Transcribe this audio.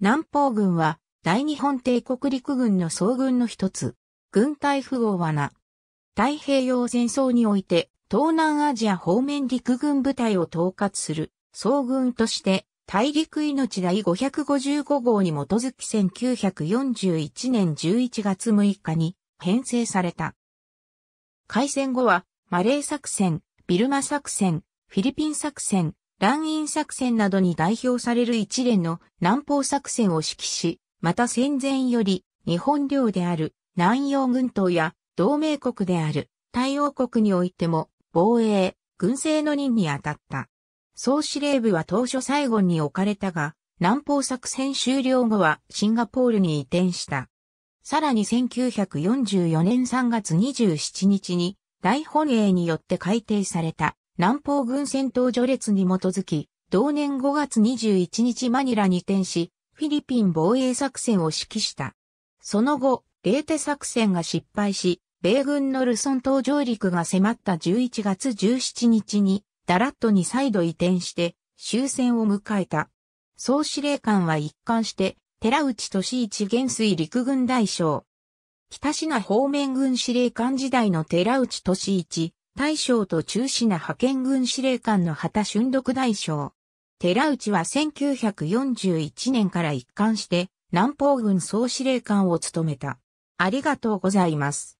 南方軍は大日本帝国陸軍の総軍の一つ。軍隊富豪はな。太平洋戦争において東南アジア方面陸軍部隊を統括する総軍として大陸命第555号に基づき1941年11月6日に編成された。開戦後はマレー作戦、ビルマ作戦、フィリピン作戦、乱印作戦などに代表される一連の南方作戦を指揮し、また戦前より日本領である南洋軍島や同盟国である太陽国においても防衛、軍政の任に当たった。総司令部は当初最後に置かれたが、南方作戦終了後はシンガポールに移転した。さらに1944年3月27日に大本営によって改定された南方軍戦闘序列に基づき、同年5月21日マニラに転し、フィリピン防衛作戦を指揮した。その後、レーテ作戦が失敗し、米軍のルソン島上陸が迫った11月17日に、ダラットに再度移転して、終戦を迎えた。総司令官は一貫して、寺内俊一元帥陸軍大将。北品方面軍司令官時代の寺内俊一、大将と中止な派遣軍司令官の旗俊独大将。寺内は1941年から一貫して南方軍総司令官を務めた。ありがとうございます。